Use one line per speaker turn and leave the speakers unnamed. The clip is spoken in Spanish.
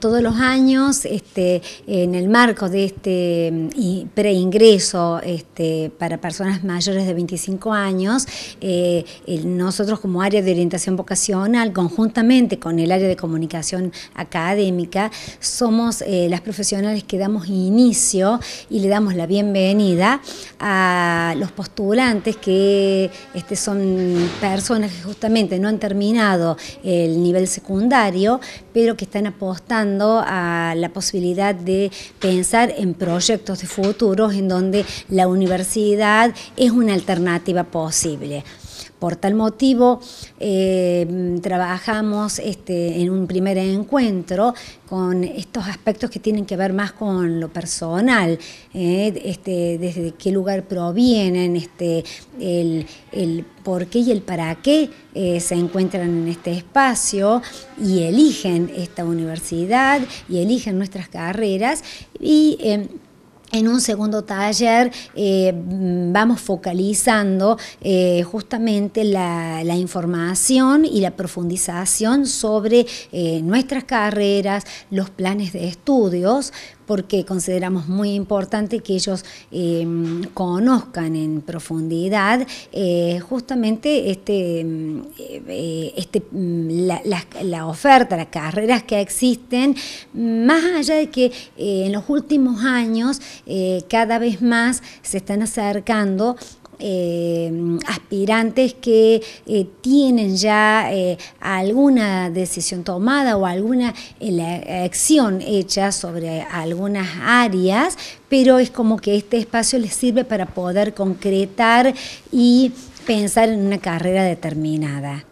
todos los años, este, en el marco de este mm, preingreso este, para personas mayores de 25 años, eh, nosotros como área de orientación vocacional, conjuntamente con el área de comunicación académica, somos eh, las profesionales que damos inicio y le damos la bienvenida a los postulantes que este, son personas que justamente no han terminado el nivel secundario, pero que están apostando a la posibilidad de pensar en proyectos de futuros en donde la universidad es una alternativa posible. Por tal motivo, eh, trabajamos este, en un primer encuentro con estos aspectos que tienen que ver más con lo personal, eh, este, desde qué lugar provienen, este, el, por qué y el para qué eh, se encuentran en este espacio y eligen esta universidad y eligen nuestras carreras y em, en un segundo taller eh, vamos focalizando eh, justamente la, información y la profundización sobre eh, nuestras carreras, los planes de estudios, porque consideramos muy importante que ellos eh, conozcan en profundidad eh, justamente este, mm, eh, este, mm, la, oferta, las carreras que existen, más allá de que en los últimos años cada vez más se están acercando eh, aspirantes que eh, tienen ya eh, alguna decisión tomada o alguna eh, acción hecha sobre algunas áreas, pero es como que este espacio les sirve para poder concretar y pensar en una carrera determinada.